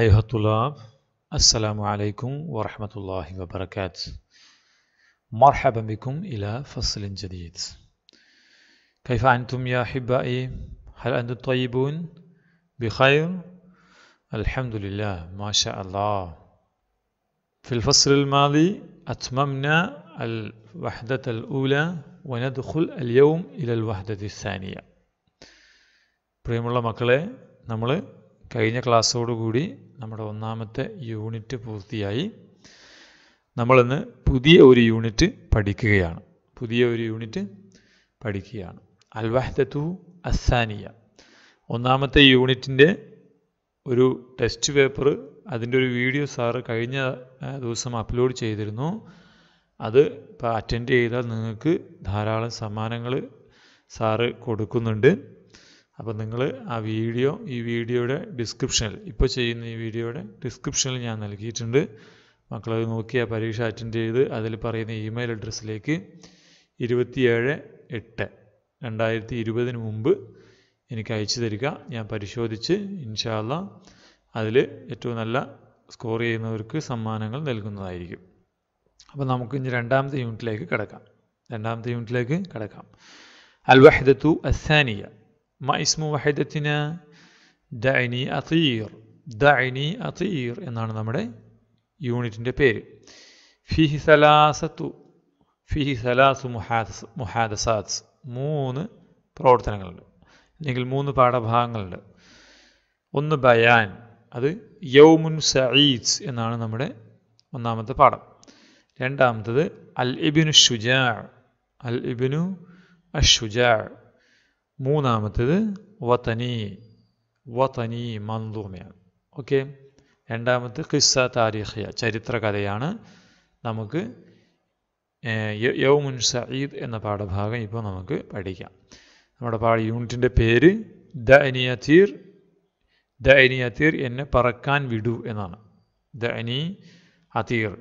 أيها الطلاب السلام عليكم ورحمة الله وبركاته مرحبا بكم إلى فصل جديد كيف أنتم يا أحبائي؟ هل أنتم طيبون؟ بخير؟ الحمد لله ما شاء الله في الفصل الماضي أتممنا الوحدة الأولى وندخل اليوم إلى الوحدة الثانية بريم الله مكلي നമ്മൾ കഴിഞ്ഞ ക്ലാസ്സോടുകൂടി നമ്മുടെ ഒന്നാമത്തെ യൂണിറ്റ് പൂർത്തിയായി നമ്മളിന്ന് പുതിയ ഒരു യൂണിറ്റ് പഠിക്കുകയാണ് പുതിയ ഒരു യൂണിറ്റ് പഠിക്കുകയാണ് അൽവാഹ്ദത്തു അസാനിയ ഒന്നാമത്തെ യൂണിറ്റിൻ്റെ ഒരു ടെസ്റ്റ് പേപ്പർ അതിൻ്റെ ഒരു വീഡിയോ സാറ് കഴിഞ്ഞ ദിവസം അപ്ലോഡ് ചെയ്തിരുന്നു അത് ഇപ്പോൾ അറ്റൻഡ് ചെയ്താൽ നിങ്ങൾക്ക് ധാരാളം സമ്മാനങ്ങൾ സാറ് കൊടുക്കുന്നുണ്ട് അപ്പോൾ നിങ്ങൾ ആ വീഡിയോ ഈ വീഡിയോയുടെ ഡിസ്ക്രിപ്ഷനിൽ ഇപ്പോൾ ചെയ്യുന്ന ഈ വീഡിയോയുടെ ഡിസ്ക്രിപ്ഷനിൽ ഞാൻ നൽകിയിട്ടുണ്ട് മക്കളത് നോക്കി ആ പരീക്ഷ അറ്റൻഡ് ചെയ്ത് അതിൽ പറയുന്ന ഇമെയിൽ അഡ്രസ്സിലേക്ക് ഇരുപത്തിയേഴ് എട്ട് രണ്ടായിരത്തി ഇരുപതിന് മുമ്പ് എനിക്ക് അയച്ചു തരിക ഞാൻ പരിശോധിച്ച് ഇൻഷാല്ല അതിൽ ഏറ്റവും നല്ല സ്കോർ ചെയ്യുന്നവർക്ക് സമ്മാനങ്ങൾ നൽകുന്നതായിരിക്കും അപ്പോൾ നമുക്ക് ഇനി രണ്ടാമത്തെ യൂണിറ്റിലേക്ക് കിടക്കാം രണ്ടാമത്തെ യൂണിറ്റിലേക്ക് കിടക്കാം അൽ വഹദത്തു അസാനിയ ما اسم وحدتنا دعني അതീർ دعني അതീർ എന്നാണ് നമ്മുടെ യൂണിറ്റിൻ്റെ പേര് فيه സലാസത്തു فيه സലാസു محادثات മൂന്ന് പ്രവർത്തനങ്ങളുണ്ട് അല്ലെങ്കിൽ മൂന്ന് പാഠഭാഗങ്ങളുണ്ട് ഒന്ന് ബയാൻ അത് യൗമുൻ സയീദ്സ് എന്നാണ് നമ്മുടെ ഒന്നാമത്തെ പാഠം രണ്ടാമത്തത് അൽ ഇബിനു ഷുജാ അൽ ഇബിനു അഷുജാ മൂന്നാമത്തേത് വതനി വതനി മന്ദൂമയാണ് ഓക്കെ രണ്ടാമത്തെ ഖിസ്സ താരിഖിയ ചരിത്രകഥയാണ് നമുക്ക് യൗമുൻ സഈദ് എന്ന പാഠഭാഗം ഇപ്പോൾ നമുക്ക് പഠിക്കാം നമ്മുടെ പാഠ യൂണിറ്റിൻ്റെ പേര് ദ അനിയതീർ ദ അനിയതീർ എന്നെ പറക്കാൻ വിടൂ എന്നാണ് ദ അനി അതീർ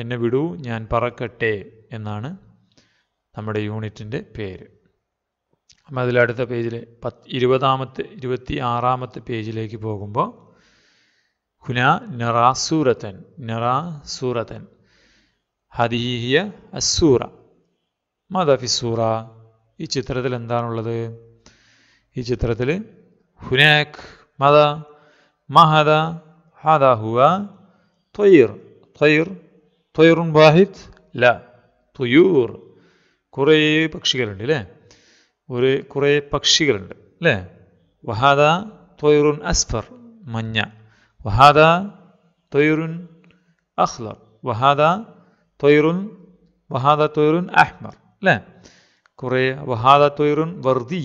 എന്നെ വിടൂ ഞാൻ പറക്കട്ടെ എന്നാണ് നമ്മുടെ യൂണിറ്റിൻ്റെ പേര് നമ്മൾ അതിൽ അടുത്ത പേജിൽ പത്ത് ഇരുപതാമത്തെ ഇരുപത്തി ആറാമത്തെ പേജിലേക്ക് പോകുമ്പോൾ ഹുന നിറാസൂറത്തൻ നിറാസൂറത്തൻ ഹദിഹിയ അസൂറ മദഫിസൂറ ഈ ചിത്രത്തിൽ എന്താണുള്ളത് ഈ ചിത്രത്തിൽ ഹുനാക് മദ മഹദ ഹദ ഹുവ ത്വയിർ ത്വയിർ ത്വയറുൻ വാഹിദ് ല തുയൂർ കുറേ പക്ഷികളുണ്ട് അല്ലേ ഒരു കുറേ പക്ഷികളുണ്ട് അല്ലേ വഹാദ തൊയറുൻ അസ്ഫർ മഞ്ഞ വഹാദ തൊയറുൻ അഹ്ലർ വഹാദ തൊയറുൻ വഹാദ തൊയറുൻ അഹ്മർ അല്ലേ കുറേ വഹാദ തൊയറുൻ വർദി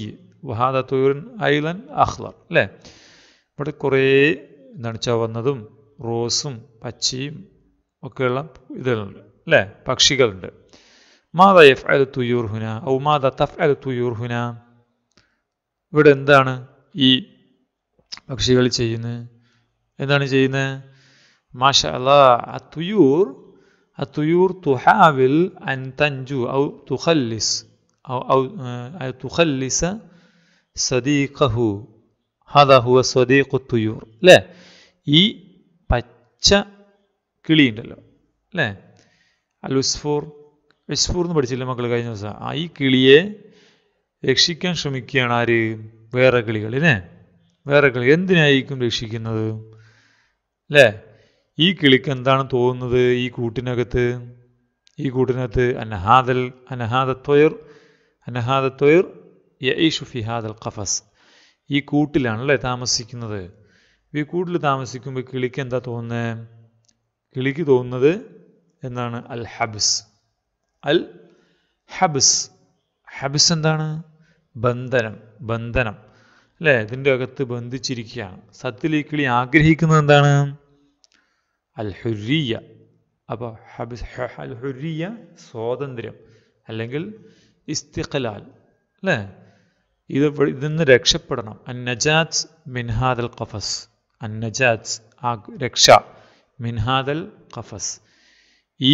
വഹാദ തൊയറുൻ ഐലൻ അഹ്ലർ അല്ലേ ഇവിടെ കുറേ എന്താണ് ചവന്നതും റോസും പച്ചയും ഒക്കെയുള്ള ഇതുകളുണ്ട് അല്ലേ പക്ഷികളുണ്ട് ماذا يفعل الطيور هنا أو ماذا تفعل الطيور هنا ഇവിടെ എന്താണ് ഈ പക്ഷികൾ ചെയ്യുന്നത് എന്താണ് ചെയ്യുന്നത് മാഷ അല്ലാ അത്തുയൂർ الطيور تحاول أن تنجو أو تخلص أو, أو تخلص صديقه هذا هو صديق الطيور لا ഈ പച്ച കിളിയുണ്ടല്ലോ അല്ലേ അലുസ്ഫോർ എന്ന് പഠിച്ചില്ല മക്കൾ കഴിഞ്ഞ ദിവസം ആ ഈ കിളിയെ രക്ഷിക്കാൻ ശ്രമിക്കുകയാണ് ആര് വേറെ അല്ലേ വേറെ കിളി എന്തിനായിരിക്കും രക്ഷിക്കുന്നത് അല്ലേ ഈ കിളിക്ക് എന്താണ് തോന്നുന്നത് ഈ കൂട്ടിനകത്ത് ഈ കൂട്ടിനകത്ത് അനഹാദൽ അനഹാദത്വയർ അനഹാദത്വയർ യഈഷു ഫിഹാദൽ ഖഫസ് ഈ കൂട്ടിലാണല്ലേ താമസിക്കുന്നത് ഈ കൂട്ടിൽ താമസിക്കുമ്പോൾ കിളിക്ക് എന്താ തോന്നുന്നത് കിളിക്ക് തോന്നുന്നത് എന്താണ് അൽ ഹബ്സ് അൽ ഹബ്സ് ഹബ്സ് എന്താണ് ബന്ധനം ബന്ധനം അല്ലേ ഇതിൻ്റെ അകത്ത് ബന്ധിച്ചിരിക്കുകയാണ് സത്തിലേക്കിളി ആഗ്രഹിക്കുന്നത് എന്താണ് അൽ ഹുറിയ അപ്പോൾ ഹബിസ് അൽ സ്വാതന്ത്ര്യം അല്ലെങ്കിൽ ഇസ്തിഖലാൽ അല്ലേ ഇത് ഇതിൽ നിന്ന് രക്ഷപ്പെടണം അന്നജാത്ത് മിൻഹാദൽ ഖഫസ് അന്നജാത്ത് ആ രക്ഷ മിൻഹാദൽ ഖഫസ് ഈ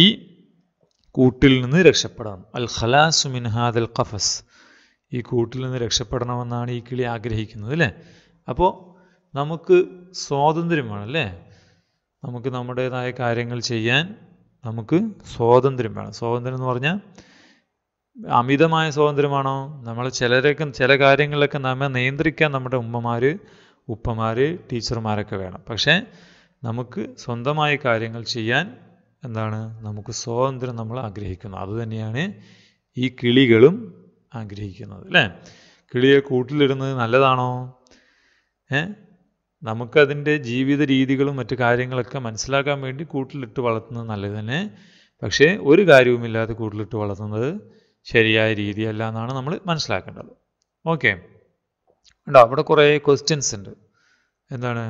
കൂട്ടിൽ നിന്ന് രക്ഷപ്പെടണം അൽ ഖലാസു മിൻഹാദൽ ഖഫസ് ഈ കൂട്ടിൽ നിന്ന് രക്ഷപ്പെടണമെന്നാണ് ഈ കിളി ആഗ്രഹിക്കുന്നത് അല്ലേ അപ്പോൾ നമുക്ക് സ്വാതന്ത്ര്യമാണ് അല്ലേ നമുക്ക് നമ്മുടേതായ കാര്യങ്ങൾ ചെയ്യാൻ നമുക്ക് സ്വാതന്ത്ര്യം വേണം സ്വാതന്ത്ര്യം എന്ന് പറഞ്ഞാൽ അമിതമായ സ്വാതന്ത്ര്യമാണോ നമ്മൾ ചിലരൊക്കെ ചില കാര്യങ്ങളിലൊക്കെ നമ്മെ നിയന്ത്രിക്കാൻ നമ്മുടെ ഉമ്മമാർ ഉപ്പമാർ ടീച്ചർമാരൊക്കെ വേണം പക്ഷേ നമുക്ക് സ്വന്തമായി കാര്യങ്ങൾ ചെയ്യാൻ എന്താണ് നമുക്ക് സ്വാതന്ത്ര്യം നമ്മൾ ആഗ്രഹിക്കുന്നു അതുതന്നെയാണ് ഈ കിളികളും ആഗ്രഹിക്കുന്നത് അല്ലേ കിളിയെ കൂട്ടിലിടുന്നത് നല്ലതാണോ ഏ നമുക്കതിൻ്റെ ജീവിത രീതികളും മറ്റു കാര്യങ്ങളൊക്കെ മനസ്സിലാക്കാൻ വേണ്ടി കൂട്ടിലിട്ട് വളർത്തുന്നത് നല്ലത് തന്നെ പക്ഷേ ഒരു കാര്യവുമില്ലാതെ കൂട്ടിലിട്ട് വളർത്തുന്നത് ശരിയായ രീതിയല്ല എന്നാണ് നമ്മൾ മനസ്സിലാക്കേണ്ടത് ഓക്കെ ഉണ്ടോ അവിടെ കുറേ ക്വസ്റ്റ്യൻസ് ഉണ്ട് എന്താണ്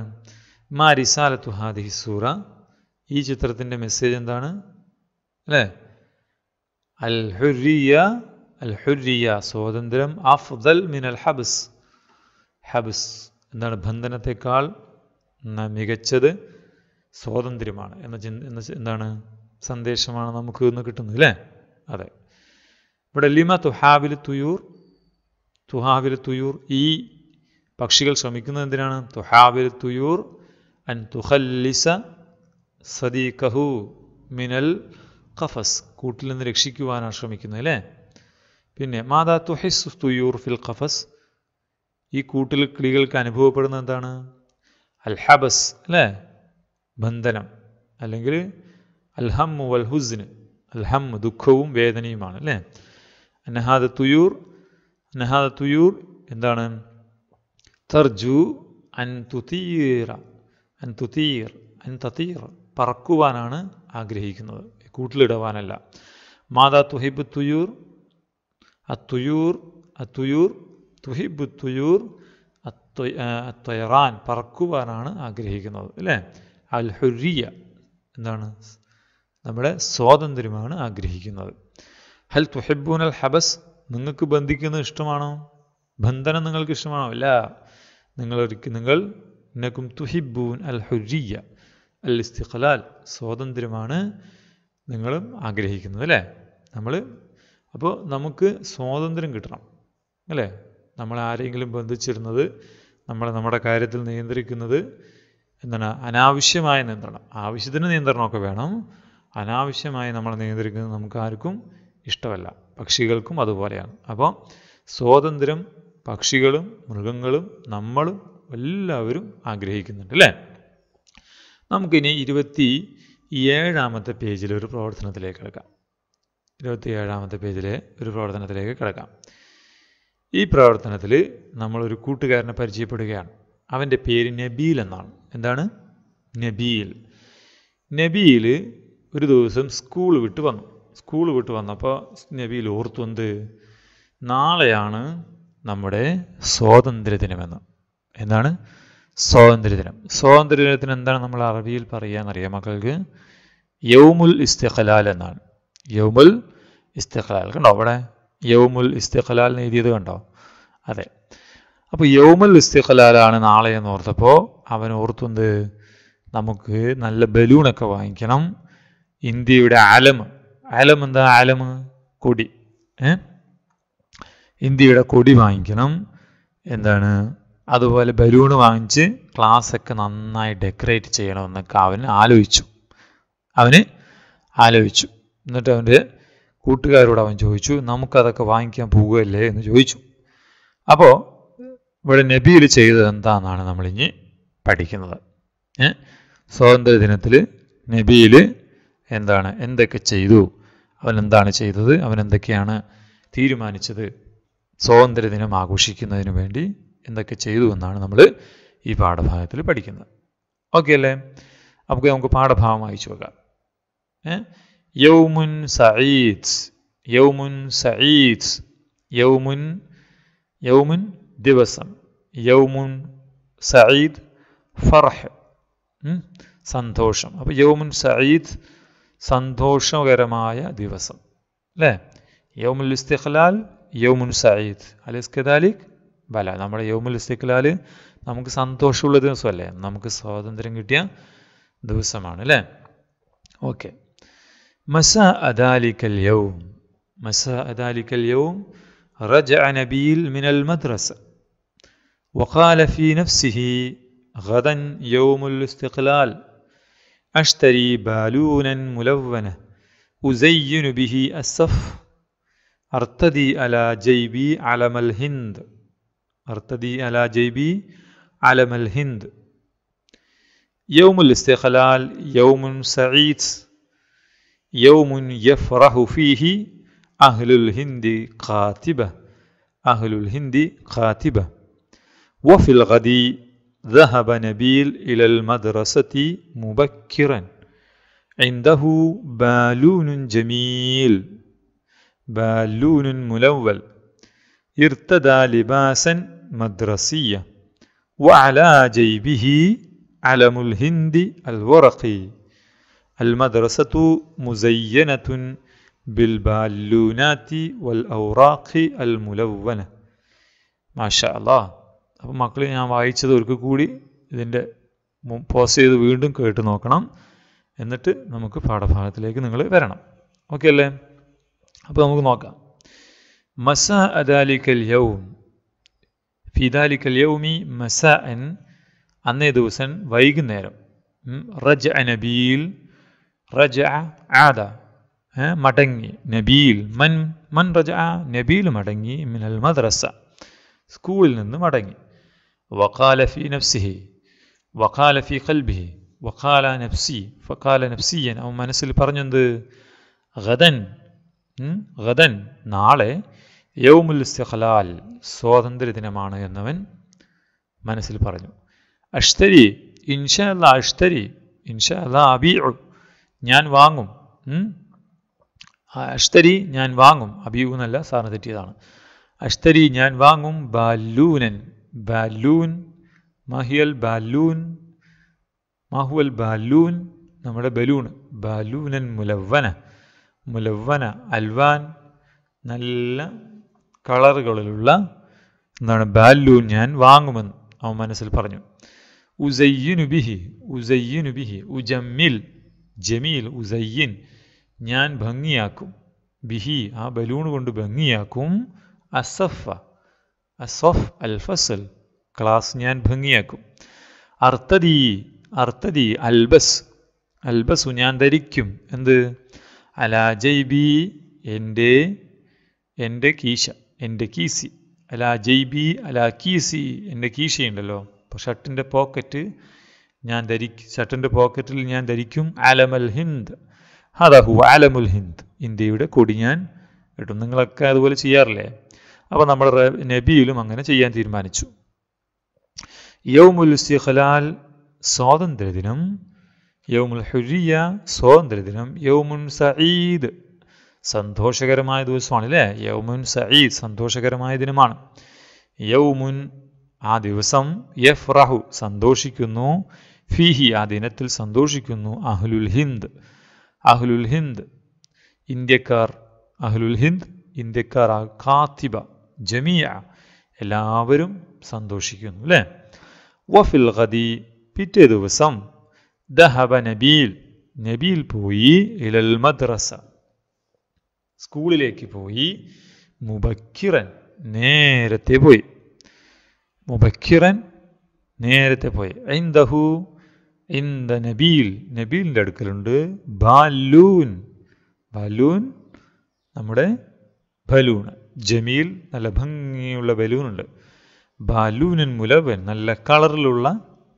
മാ റിസാലത്തു ഹാദി സൂറ ഈ ചിത്രത്തിൻ്റെ മെസ്സേജ് എന്താണ് അല്ലേ അൽ ഹുരിയ അൽ ഹുരിയ സ്വാതന്ത്ര്യം അഫ്ദൽ മിൻ അൽ ഹബ്സ് ഹബസ് എന്താണ് ബന്ധനത്തെക്കാൾ മികച്ചത് സ്വാതന്ത്ര്യമാണ് എന്ന ചിന് എന്താണ് സന്ദേശമാണ് നമുക്ക് ഇന്ന് കിട്ടുന്നത് അല്ലേ അതെ ഇവിടെ ലിമ തുഹാവിൽ തുയൂർ തുഹാവിൽ തുയൂർ ഈ പക്ഷികൾ ശ്രമിക്കുന്നത് എന്തിനാണ് തുഹാവിൽ തുയൂർ അൻ തുഹല്ലിസ കഹു മിനൽ ഖഫസ് കൂട്ടിൽ നിന്ന് രക്ഷിക്കുവാനാണ് ശ്രമിക്കുന്നത് അല്ലേ പിന്നെ മാതാ തുഹിസ് തുയൂർ ഫിൽ ഖഫസ് ഈ കൂട്ടിൽ കിളികൾക്ക് അനുഭവപ്പെടുന്ന എന്താണ് അൽഹബസ് അല്ലേ ബന്ധനം അല്ലെങ്കിൽ അൽഹം ഹുസിന് അൽഹം ദുഃഖവും വേദനയുമാണ് അല്ലേ നഹാദ തുയൂർ നഹാദ തുയൂർ എന്താണ് തർജു അൻ തുതീറ അൻ തുതീർ അൻ തതീർ പറക്കുവാനാണ് ആഗ്രഹിക്കുന്നത് കൂട്ടിലിടുവാനല്ല മാതാ തുഹിബ് തുയൂർ അത്തുയൂർ അത്തുയൂർ തുഹിബ് തുയൂർ അത്വയറാൻ പറക്കുവാനാണ് ആഗ്രഹിക്കുന്നത് അല്ലേ അൽ എന്താണ് നമ്മുടെ സ്വാതന്ത്ര്യമാണ് ആഗ്രഹിക്കുന്നത് ഹൽ തുഹിബുൻ അൽ ഹബസ് നിങ്ങൾക്ക് ബന്ധിക്കുന്നത് ഇഷ്ടമാണോ ബന്ധനം നിങ്ങൾക്ക് ഇഷ്ടമാണോ അല്ല നിങ്ങൾ നിങ്ങൾ നക്കും തുഹിബുൻ അൽ ഹുരിയ അൽ ഇസ്തിഖലാൽ സ്വാതന്ത്ര്യമാണ് നിങ്ങളും ആഗ്രഹിക്കുന്നത് അല്ലേ നമ്മൾ അപ്പോൾ നമുക്ക് സ്വാതന്ത്ര്യം കിട്ടണം അല്ലേ നമ്മൾ ആരെങ്കിലും ബന്ധിച്ചിരുന്നത് നമ്മളെ നമ്മുടെ കാര്യത്തിൽ നിയന്ത്രിക്കുന്നത് എന്താണ് അനാവശ്യമായ നിയന്ത്രണം ആവശ്യത്തിന് നിയന്ത്രണമൊക്കെ വേണം അനാവശ്യമായി നമ്മളെ നിയന്ത്രിക്കുന്നത് നമുക്ക് ആർക്കും ഇഷ്ടമല്ല പക്ഷികൾക്കും അതുപോലെയാണ് അപ്പോൾ സ്വാതന്ത്ര്യം പക്ഷികളും മൃഗങ്ങളും നമ്മളും എല്ലാവരും ആഗ്രഹിക്കുന്നുണ്ട് അല്ലേ നമുക്കിനി ഇരുപത്തി ഏഴാമത്തെ പേജിൽ ഒരു പ്രവർത്തനത്തിലേക്ക് കിടക്കാം ഇരുപത്തി ഏഴാമത്തെ പേജിലെ ഒരു പ്രവർത്തനത്തിലേക്ക് കിടക്കാം ഈ പ്രവർത്തനത്തിൽ നമ്മളൊരു കൂട്ടുകാരനെ പരിചയപ്പെടുകയാണ് അവൻ്റെ പേര് നബീൽ എന്നാണ് എന്താണ് നബീൽ നബീൽ ഒരു ദിവസം സ്കൂൾ വിട്ട് വന്നു സ്കൂൾ വിട്ട് വന്നപ്പോൾ നബീൽ ഓർത്തു നാളെയാണ് നമ്മുടെ സ്വാതന്ത്ര്യ ദിനമെന്ന് എന്താണ് സ്വാതന്ത്ര്യദിനം സ്വാതന്ത്ര്യദിനത്തിന് എന്താണ് നമ്മൾ അറബിയിൽ പറയുക എന്നറിയാം മക്കൾക്ക് യൗമുൽ ഇസ്തിഖലാൽ എന്നാണ് യൗമുൽ ഇസ്തിഖലാൽ കണ്ടോ അവിടെ യൗമുൽ ഇസ്തിഖലാൽ എഴുതിയത് കണ്ടോ അതെ അപ്പോൾ യൗമുൽ ഇസ്തിഖലാലാണ് നാളെ എന്ന് ഓർത്തപ്പോൾ അവൻ ഓർത്തുണ്ട് നമുക്ക് നല്ല ബലൂണൊക്കെ വാങ്ങിക്കണം ഇന്ത്യയുടെ ആലം ആലം എന്താ ആലം കൊടി ഏ ഇന്ത്യയുടെ കൊടി വാങ്ങിക്കണം എന്താണ് അതുപോലെ ബലൂൺ വാങ്ങിച്ച് ക്ലാസ്സൊക്കെ നന്നായി ഡെക്കറേറ്റ് ചെയ്യണമെന്നൊക്കെ അവൻ ആലോചിച്ചു അവന് ആലോചിച്ചു എന്നിട്ട് അവൻ്റെ കൂട്ടുകാരോട് അവൻ ചോദിച്ചു നമുക്കതൊക്കെ വാങ്ങിക്കാൻ പോകുകയല്ലേ എന്ന് ചോദിച്ചു അപ്പോൾ ഇവിടെ നബിയിൽ ചെയ്തത് എന്താണെന്നാണ് നമ്മളിനി പഠിക്കുന്നത് സ്വാതന്ത്ര്യ ദിനത്തിൽ നബിയിൽ എന്താണ് എന്തൊക്കെ ചെയ്തു അവൻ എന്താണ് ചെയ്തത് അവൻ എന്തൊക്കെയാണ് തീരുമാനിച്ചത് സ്വാതന്ത്ര്യ ദിനം ആഘോഷിക്കുന്നതിന് വേണ്ടി എന്നൊക്കെ ചെയ്തു എന്നാണ് നമ്മൾ ഈ പാഠഭാഗത്തിൽ പഠിക്കുന്നത് ഓക്കെ അല്ലേ നമുക്ക് നമുക്ക് പാഠഭാഗം വായിച്ചു വെക്കാം യൗമുൻ സയീദ്സ് യൗമുൻ സയീദ്സ് യൗമുൻ യൗമുൻ ദിവസം യൗമുൻ സയീദ് ഫർഹ് സന്തോഷം അപ്പോൾ യൗമുൻ സയീദ് സന്തോഷകരമായ ദിവസം അല്ലേ യൗമുൽ ഇസ്തിഖ്ലാൽ യൗമുൻ സയീദ് അലീസ് കദാലിക് ബല നമ്മുടെ യൗമുൽ ഇസ്തിഖ്ലാൽ നമുക്ക് സന്തോഷമുള്ള ദിവസമല്ലേ നമുക്ക് സ്വാതന്ത്ര്യം കിട്ടിയ ദിവസമാണ് അല്ലേ ഓക്കെ മസ അദാലിക്കൽ رجع نبيل من المدرسة وقال في نفسه غدا يوم الاستقلال أشتري بالونا ملونة أزين به الصف أرتدي على جيبي علم الهند أرتدي على جيبي علم الهند يوم الاستقلال يوم سعيد يوم يفرح فيه أهل الهند قاتبة أهل الهند قاتبة وفي الغد ذهب نبيل إلى المدرسة مبكرا عنده بالون جميل بالون ملول ارتدى لباسا مدرسية وعلى جيبه علم الهند الورقي المدرسة مزينة بالبالونات والأوراق الملونة ما شاء الله അപ്പോൾ മക്കളെ ഞാൻ വായിച്ചത് ഒരിക്കൽ കൂടി ഇതിൻ്റെ പോസ് ചെയ്ത് വീണ്ടും കേട്ട് നോക്കണം എന്നിട്ട് നമുക്ക് പാഠഭാഗത്തിലേക്ക് നിങ്ങൾ വരണം ഓക്കെ അല്ലേ അപ്പോൾ നമുക്ക് നോക്കാം മസ അദാലിക്കൽ യൗം ഫിദാലിക്കൽ യൗമി മസാ അൻ അന്നേ ദിവസം വൈകുന്നേരം റജ് അ നബീൽ റജ ആദ മടങ്ങി നബീൽ മൻ മൻ റജ നബീൽ മടങ്ങി മിനൽ മദ്രസ സ്കൂളിൽ നിന്ന് മടങ്ങി വഖാല ഫി നഫ്സിഹി വഖാല ഫി ഖൽബിഹി വഖാല നഫ്സി ഫഖാല നഫ്സിയൻ അവൻ മനസ്സിൽ പറഞ്ഞെന്ത് ഗതൻ ഗതൻ നാളെ യൗമുൽ ഇസ്തിഖ്ലാൽ സ്വാതന്ത്ര്യ ദിനമാണ് എന്നവൻ മനസ്സിൽ പറഞ്ഞു അഷ്തരി ഇൻഷാ അല്ല അഷ്തരി ഇൻഷാ അല്ല അബി ഞാൻ വാങ്ങും അഷ്തരി ഞാൻ വാങ്ങും അബിയു എന്നല്ല സാറിന് തെറ്റിയതാണ് അഷ്തരി ഞാൻ വാങ്ങും ബാലൂനൻ ബാലൂൻ മഹിയൽ ബാലൂൻ മാഹുവൽ ബാലൂൻ നമ്മുടെ ബലൂൺ ബാലൂനൻ മുലവ്വന മുലവ്വന അൽവാൻ നല്ല കളറുകളിലുള്ള എന്താണ് ബാല്ലു ഞാൻ വാങ്ങുമെന്ന് അവൻ മനസ്സിൽ പറഞ്ഞു ഉസയ്യുനുബിഹി ഉസയ്യുനുബിഹി ഉജമ്മിൽ ജമീൽ ഉസയ്യിൻ ഞാൻ ഭംഗിയാക്കും ബിഹി ആ ബലൂൺ കൊണ്ട് ഭംഗിയാക്കും അസഫ അസഫ് അൽ ഫസൽ ക്ലാസ് ഞാൻ ഭംഗിയാക്കും അർത്തതി അർത്തതി അൽബസ് അൽബസു ഞാൻ ധരിക്കും എന്ത് അലാജൈബി എൻ്റെ എൻ്റെ കീശ എൻ്റെ കീസി അല്ല ജയ്ബി അല്ല കീസി എൻ്റെ കീശി ഉണ്ടല്ലോ അപ്പോൾ ഷർട്ടിൻ്റെ പോക്കറ്റ് ഞാൻ ധരിക്കും ഷർട്ടിൻ്റെ പോക്കറ്റിൽ ഞാൻ ധരിക്കും ആലമൽ ഹിന്ദ് ഹദഹു ആലമുൽ ഹിന്ദ് ഇന്ത്യയുടെ കൊടി ഞാൻ കിട്ടും നിങ്ങളൊക്കെ അതുപോലെ ചെയ്യാറില്ലേ അപ്പോൾ നമ്മുടെ നബിയിലും അങ്ങനെ ചെയ്യാൻ തീരുമാനിച്ചു യൗമുൽ സിഖലാൽ സ്വാതന്ത്ര്യദിനം യൗമുൽ ഹുരിയ സ്വാതന്ത്ര്യദിനം യൗമുൻ സഈദ് സന്തോഷകരമായ ദിവസമാണ് അല്ലേ യൗമുൻ സഈദ് സന്തോഷകരമായ ദിനമാണ് യൗമുൻ ആ ദിവസം യഫ്റഹു സന്തോഷിക്കുന്നു ഫിഹി ആ ദിനത്തിൽ സന്തോഷിക്കുന്നു അഹ്ലുൽ ഹിന്ദ് അഹ്ലുൽ ഹിന്ദ് ഇന്ത്യക്കാർ അഹ്ലുൽ ഹിന്ദ് ഇന്ത്യക്കാർ കാത്തിബ ജമിയ എല്ലാവരും സന്തോഷിക്കുന്നു അല്ലേ വഫിൽ ഖദി പിറ്റേ ദിവസം ദഹബ നബീൽ നബീൽ പോയി ഇലൽ മദ്രസ സ്കൂളിലേക്ക് പോയി മുബക്കിറൻ നേരത്തെ പോയി മുബക്കിറൻ നേരത്തെ പോയി ഐന്ദഹു ഇന്ദ നബീൽ നബീലിൻ്റെ അടുക്കലുണ്ട് ബാലൂൻ ബലൂൻ നമ്മുടെ ബലൂൺ ജമീൽ നല്ല ഭംഗിയുള്ള ബലൂണുണ്ട് ബാലൂനൻ മുലവൻ നല്ല കളറിലുള്ള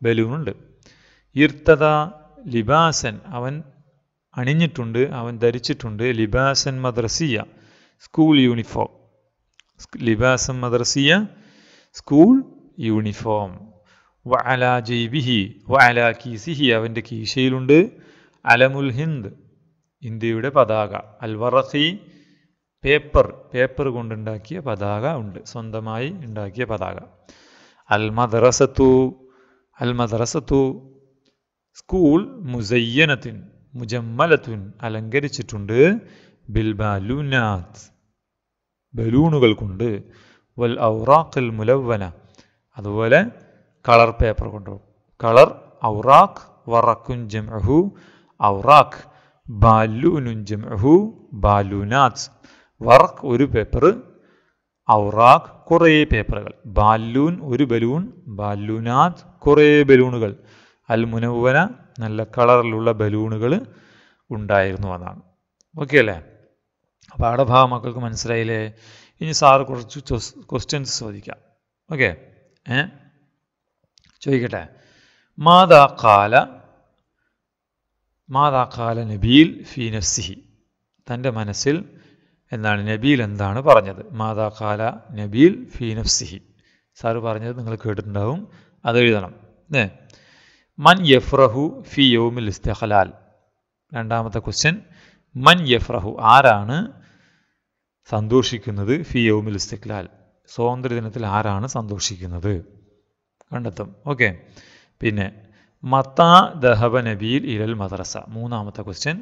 ബലൂണുണ്ട് ഇർത്തത ലിബാസൻ അവൻ അണിഞ്ഞിട്ടുണ്ട് അവൻ ധരിച്ചിട്ടുണ്ട് ലിബാസൻ മദ്രസിയ സ്കൂൾ യൂണിഫോം ലിബാസൻ മദ്രസിയ സ്കൂൾ യൂണിഫോം വഅല ജൈബിഹി വഅല കീസിഹി അവൻ്റെ കീശയിലുണ്ട് അലമുൽ ഹിന്ദ് ഇന്ത്യയുടെ പതാക അൽവറഹി പേപ്പർ പേപ്പർ കൊണ്ടുണ്ടാക്കിയ പതാക ഉണ്ട് സ്വന്തമായി ഉണ്ടാക്കിയ പതാക അൽ മദ്രസത്തു അൽ മദ്രസത്തു സ്കൂൾ മുസയ്യനത്തിൻ മുജമ്മലത്തുൻ അലങ്കരിച്ചിട്ടുണ്ട് ബിൽ ബലൂണുകൾ കൊണ്ട് വൽ ഔറാഖൽ മുലവന അതുപോലെ കളർ പേപ്പർ കൊണ്ട് കളർ ഔറാഖ് വറക്കുൻ ജംഅഹു ഔറാഖ് ബാലൂനുൻ ജംഅഹു ബാലൂനാത്ത് വറഖ് ഒരു പേപ്പർ ഔറാഖ് കുറേ പേപ്പറുകൾ ബാലൂൻ ഒരു ബലൂൺ ബാലൂനാത്ത് കുറേ ബലൂണുകൾ അൽ മുനവന നല്ല കളറിലുള്ള ബലൂണുകൾ ഉണ്ടായിരുന്നു എന്നാണ് ഓക്കെ അല്ലേ പാഠഭാഗം മക്കൾക്ക് മനസ്സിലായില്ലേ ഇനി സാറ് കുറച്ച് ക്വസ്റ്റ്യൻസ് ചോദിക്കാം ഓക്കെ ഏ ചോദിക്കട്ടെ മാതാ കാല മാതാ കാല നബീൽ ഫീ നഫ്സിഹി തൻ്റെ മനസ്സിൽ എന്നാണ് നബീൽ എന്താണ് പറഞ്ഞത് മാതാ കാല നബീൽ ഫീ നഫ്സിഹി സാറ് പറഞ്ഞത് നിങ്ങൾ കേട്ടിട്ടുണ്ടാവും അത് എഴുതണം ഏ മൻ യഫ്രഹു ഫി യോമിൽ ഇസ്തഹലാൽ രണ്ടാമത്തെ ക്വസ്റ്റ്യൻ മൻ യഫ്രഹു ആരാണ് സന്തോഷിക്കുന്നത് ഫി യോമിൽ സ്വാതന്ത്ര്യ സ്വാതന്ത്ര്യദിനത്തിൽ ആരാണ് സന്തോഷിക്കുന്നത് കണ്ടെത്തും ഓക്കെ പിന്നെ മത്താ ദഹബ നബീൽ ഇലൽ മദ്രസ മൂന്നാമത്തെ ക്വസ്റ്റ്യൻ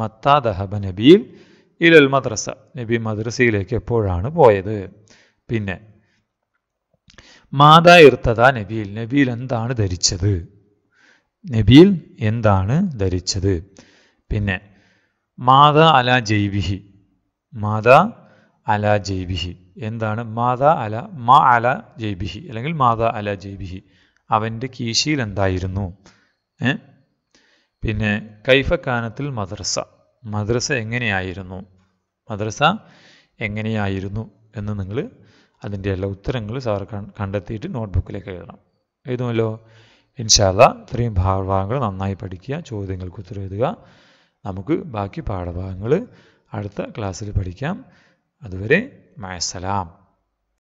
മത്താ ദഹബ നബീൽ ഇലൽ മദ്രസ നബി മദ്രസയിലേക്ക് എപ്പോഴാണ് പോയത് പിന്നെ മാതാ ഇർത്തത നബീൽ നബീൽ എന്താണ് ധരിച്ചത് നബീൽ എന്താണ് ധരിച്ചത് പിന്നെ മാത അല ജൈബിഹി മാത അല ജൈബിഹി എന്താണ് മാത അല മാ അല ജൈബിഹി അല്ലെങ്കിൽ മാത അല ജൈബിഹി അവൻ്റെ കീശയിൽ എന്തായിരുന്നു പിന്നെ കൈഫക്കാനത്തിൽ മദ്രസ മദ്രസ എങ്ങനെയായിരുന്നു മദ്രസ എങ്ങനെയായിരുന്നു എന്ന് നിങ്ങൾ അതിൻ്റെ എല്ലാ ഉത്തരങ്ങൾ സാർ കണ്ടെത്തിയിട്ട് നോട്ട്ബുക്കിലേക്ക് എഴുതണം എഴുതുമല്ലോ ഇൻഷാല്ല ഇത്രയും ഭാഗഭാഗങ്ങൾ നന്നായി പഠിക്കുക ചോദ്യങ്ങൾക്ക് ഉത്തരം എഴുതുക നമുക്ക് ബാക്കി പാഠഭാഗങ്ങൾ അടുത്ത ക്ലാസ്സിൽ പഠിക്കാം അതുവരെ മഴസലാം